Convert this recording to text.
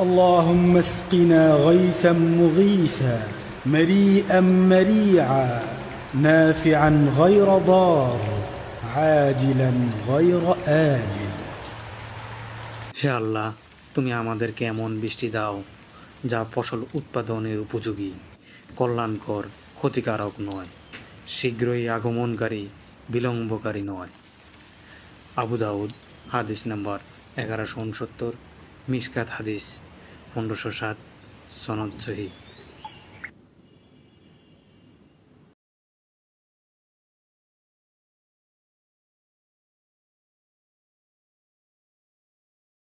اللهم اسقنا غيثا مغيثا مريئا مريعا نافعا غير ضار عاجلا غير آجل হে আল্লাহ তুমি আমাদেরকে এমন বৃষ্টি দাও যা ফসল উৎপাদনের উপযোগী কল্যাণকর ক্ষতিকারক নয় শীঘ্রই আগমনকারী বিলম্বকারী নয় আবু দাউদ হাদিস নাম্বার এগারোশো উনসত্তর মিসকাত হাদিস পনেরোশো সাত সনদ সহি